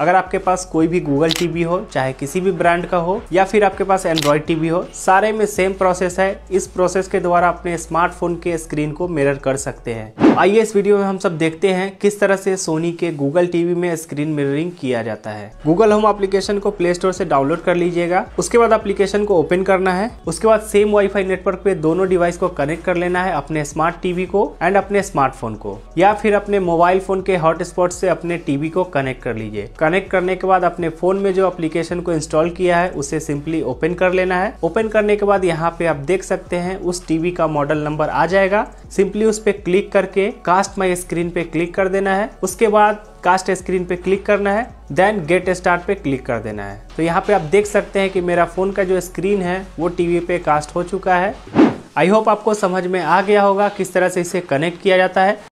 अगर आपके पास कोई भी गूगल टीवी हो चाहे किसी भी ब्रांड का हो या फिर आपके पास एंड्रॉयड टीवी हो सारे में सेम प्रोसेस है इस प्रोसेस के द्वारा अपने स्मार्टफोन के स्क्रीन को मिरर कर सकते हैं आइए इस वीडियो में हम सब देखते हैं किस तरह से सोनी के गूगल टीवी में स्क्रीन मिररिंग किया जाता है गूगल होम एप्लीकेशन को प्ले स्टोर से डाउनलोड कर लीजिएगा उसके बाद एप्लीकेशन को ओपन करना है उसके बाद सेम वाई नेटवर्क पे दोनों डिवाइस को कनेक्ट कर लेना है अपने स्मार्ट टीवी को एंड अपने स्मार्टफोन को या फिर अपने मोबाइल फोन के हॉटस्पॉट से अपने टीवी को कनेक्ट कर लीजिए कनेक्ट करने के बाद अपने फ़ोन में जो एप्लीकेशन को इंस्टॉल किया है उसे सिंपली ओपन कर लेना है ओपन करने के बाद यहाँ पे आप देख सकते हैं उस टीवी का मॉडल नंबर आ जाएगा सिंपली उस पर क्लिक करके कास्ट माई स्क्रीन पे क्लिक कर देना है उसके बाद कास्ट स्क्रीन पे क्लिक करना है देन गेट स्टार्ट पे क्लिक कर देना है तो यहाँ पे आप देख सकते हैं कि मेरा फ़ोन का जो स्क्रीन है वो टीवी पे कास्ट हो चुका है आई होप आपको समझ में आ गया होगा किस तरह से इसे कनेक्ट किया जाता है